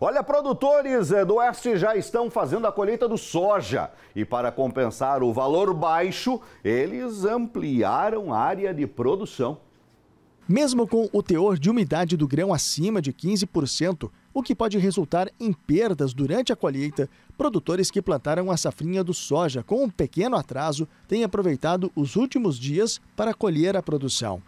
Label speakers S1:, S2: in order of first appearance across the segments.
S1: Olha, produtores eh, do Oeste já estão fazendo a colheita do soja e para compensar o valor baixo, eles ampliaram a área de produção.
S2: Mesmo com o teor de umidade do grão acima de 15%, o que pode resultar em perdas durante a colheita, produtores que plantaram a safrinha do soja com um pequeno atraso têm aproveitado os últimos dias para colher a produção.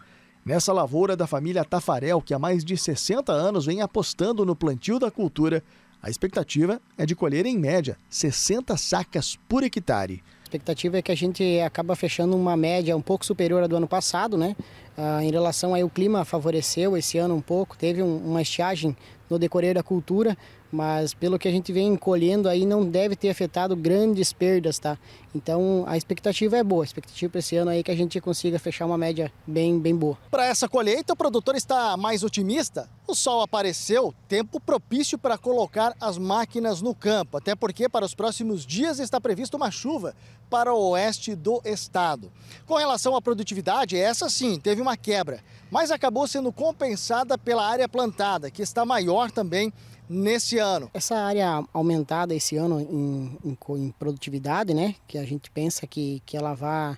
S2: Nessa lavoura da família Tafarel, que há mais de 60 anos vem apostando no plantio da cultura, a expectativa é de colher, em média, 60 sacas por hectare.
S3: A expectativa é que a gente acaba fechando uma média um pouco superior à do ano passado, né? Ah, em relação ao clima favoreceu esse ano um pouco, teve um, uma estiagem no decorrer da cultura, mas pelo que a gente vem colhendo aí não deve ter afetado grandes perdas, tá? Então a expectativa é boa, a expectativa para esse ano aí que a gente consiga fechar uma média bem, bem boa.
S2: Para essa colheita o produtor está mais otimista? O sol apareceu, tempo propício para colocar as máquinas no campo, até porque para os próximos dias está prevista uma chuva para o oeste do estado. Com relação à produtividade, essa sim teve uma quebra, mas acabou sendo compensada pela área plantada, que está maior também nesse
S3: ano? Essa área aumentada esse ano em, em, em produtividade, né? Que a gente pensa que, que ela vai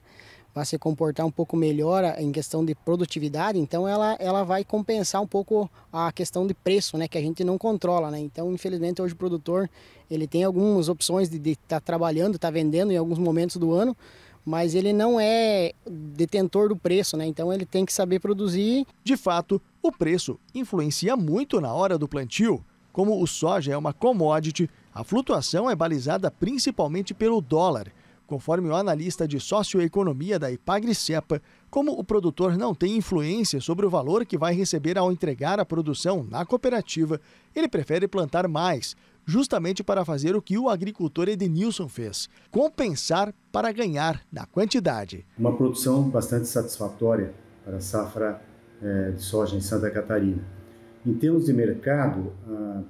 S3: vai se comportar um pouco melhor em questão de produtividade, então ela, ela vai compensar um pouco a questão de preço, né, que a gente não controla, né? Então, infelizmente, hoje o produtor, ele tem algumas opções de estar tá trabalhando, estar tá vendendo em alguns momentos do ano, mas ele não é detentor do preço, né? Então ele tem que saber
S2: produzir. De fato, o preço influencia muito na hora do plantio. Como o soja é uma commodity, a flutuação é balizada principalmente pelo dólar. Conforme o analista de socioeconomia da Ipagre-Cepa, como o produtor não tem influência sobre o valor que vai receber ao entregar a produção na cooperativa, ele prefere plantar mais, justamente para fazer o que o agricultor Edenilson fez: compensar para ganhar na quantidade.
S4: Uma produção bastante satisfatória para a safra eh, de soja em Santa Catarina em termos de mercado, a,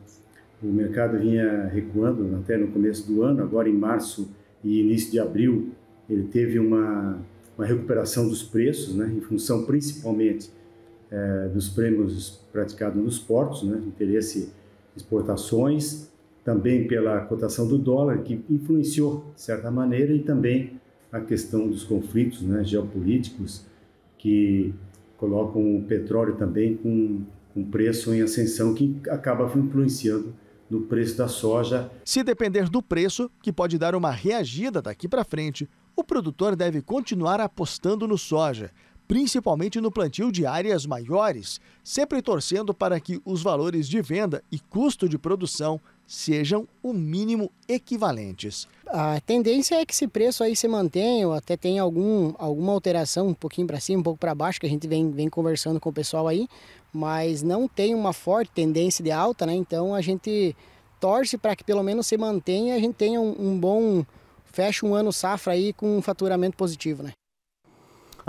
S4: o mercado vinha recuando até no começo do ano, agora em março e início de abril, ele teve uma, uma recuperação dos preços, né, em função principalmente é, dos prêmios praticados nos portos, né, interesse exportações, também pela cotação do dólar, que influenciou de certa maneira, e também a questão dos conflitos né, geopolíticos, que colocam o petróleo também com um preço em ascensão que acaba influenciando no preço da soja.
S2: Se depender do preço, que pode dar uma reagida daqui para frente, o produtor deve continuar apostando no soja principalmente no plantio de áreas maiores, sempre torcendo para que os valores de venda e custo de produção sejam o mínimo equivalentes.
S3: A tendência é que esse preço aí se mantenha, ou até tem algum, alguma alteração um pouquinho para cima, um pouco para baixo, que a gente vem, vem conversando com o pessoal aí, mas não tem uma forte tendência de alta, né? Então a gente torce para que pelo menos se mantenha, a gente tenha um, um bom fecha um ano safra aí com um faturamento positivo, né?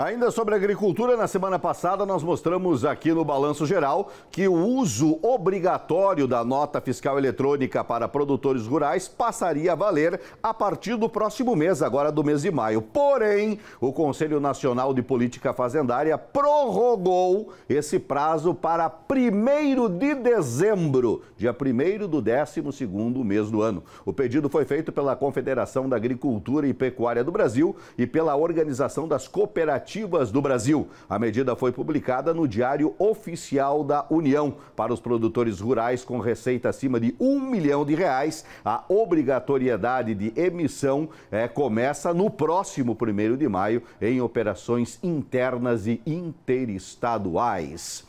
S1: Ainda sobre agricultura, na semana passada nós mostramos aqui no Balanço Geral que o uso obrigatório da nota fiscal eletrônica para produtores rurais passaria a valer a partir do próximo mês, agora do mês de maio. Porém, o Conselho Nacional de Política Fazendária prorrogou esse prazo para 1 de dezembro, dia 1 do 12 mês do ano. O pedido foi feito pela Confederação da Agricultura e Pecuária do Brasil e pela Organização das Cooperativas cooperativas do Brasil. A medida foi publicada no Diário Oficial da União. Para os produtores rurais com receita acima de um milhão de reais, a obrigatoriedade de emissão é, começa no próximo 1 de maio em operações internas e interestaduais.